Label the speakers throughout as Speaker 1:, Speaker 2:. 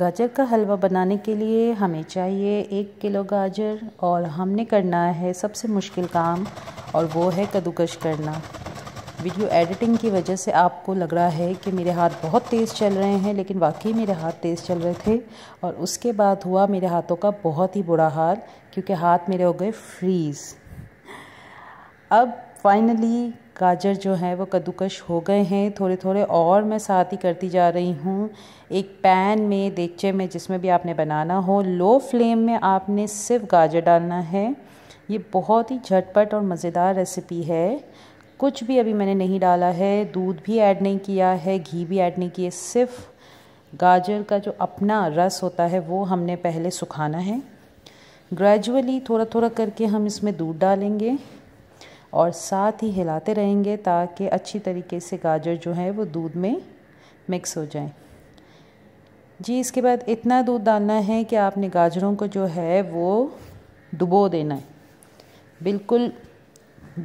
Speaker 1: गाजर का हलवा बनाने के लिए हमें चाहिए एक किलो गाजर और हमने करना है सबसे मुश्किल काम और वो है कद्दूकश करना वीडियो एडिटिंग की वजह से आपको लग रहा है कि मेरे हाथ बहुत तेज़ चल रहे हैं लेकिन वाकई मेरे हाथ तेज़ चल रहे थे और उसके बाद हुआ मेरे हाथों का बहुत ही बुरा हाल क्योंकि हाथ मेरे हो गए फ्रीज़ अब फाइनली गाजर जो है वो कद्दूकश हो गए हैं थोड़े थोड़े और मैं साथ ही करती जा रही हूँ एक पैन में देगचे में जिसमें भी आपने बनाना हो लो फ्लेम में आपने सिर्फ गाजर डालना है ये बहुत ही झटपट और मज़ेदार रेसिपी है कुछ भी अभी मैंने नहीं डाला है दूध भी ऐड नहीं किया है घी भी ऐड नहीं किया सिर्फ गाजर का जो अपना रस होता है वो हमने पहले सुखाना है ग्रेजुअली थोड़ा थोड़ा करके हम इसमें दूध डालेंगे और साथ ही हिलाते रहेंगे ताकि अच्छी तरीके से गाजर जो है वो दूध में मिक्स हो जाए जी इसके बाद इतना दूध डालना है कि आपने गाजरों को जो है वो डुबो देना है बिल्कुल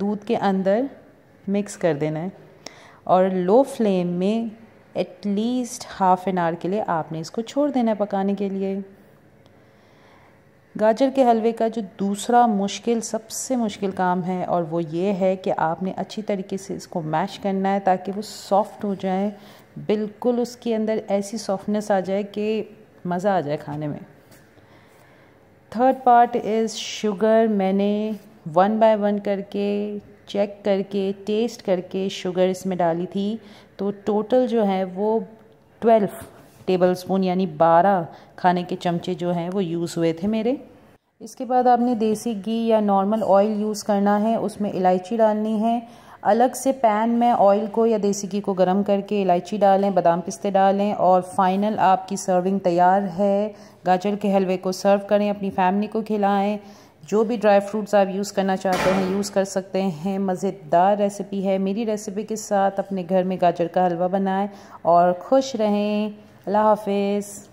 Speaker 1: दूध के अंदर मिक्स कर देना है और लो फ्लेम में एटलीस्ट हाफ़ एन आवर के लिए आपने इसको छोड़ देना है पकाने के लिए गाजर के हलवे का जो दूसरा मुश्किल सबसे मुश्किल काम है और वो ये है कि आपने अच्छी तरीके से इसको मैश करना है ताकि वो सॉफ्ट हो जाए बिल्कुल उसके अंदर ऐसी सॉफ्टनेस आ जाए कि मज़ा आ जाए खाने में थर्ड पार्ट इज़ शुगर मैंने वन बाय वन करके चेक करके टेस्ट करके शुगर इसमें डाली थी तो टोटल जो है वो ट्वेल्व टेबल स्पून यानी बारह खाने के चमचे जो हैं वो यूज़ हुए थे मेरे इसके बाद आपने देसी घी या नॉर्मल ऑयल यूज़ करना है उसमें इलायची डालनी है अलग से पैन में ऑयल को या देसी घी को गर्म करके इलायची डालें बादाम पिस्ते डालें और फाइनल आपकी सर्विंग तैयार है गाजर के हलवे को सर्व करें अपनी फैमिली को खिलाएं जो भी ड्राई फ्रूट्स आप यूज़ करना चाहते हैं यूज़ कर सकते हैं मज़ेदार रेसिपी है मेरी रेसिपी के साथ अपने घर में गाजर का हलवा बनाएं और खुश रहें अल्लाह हाफिज़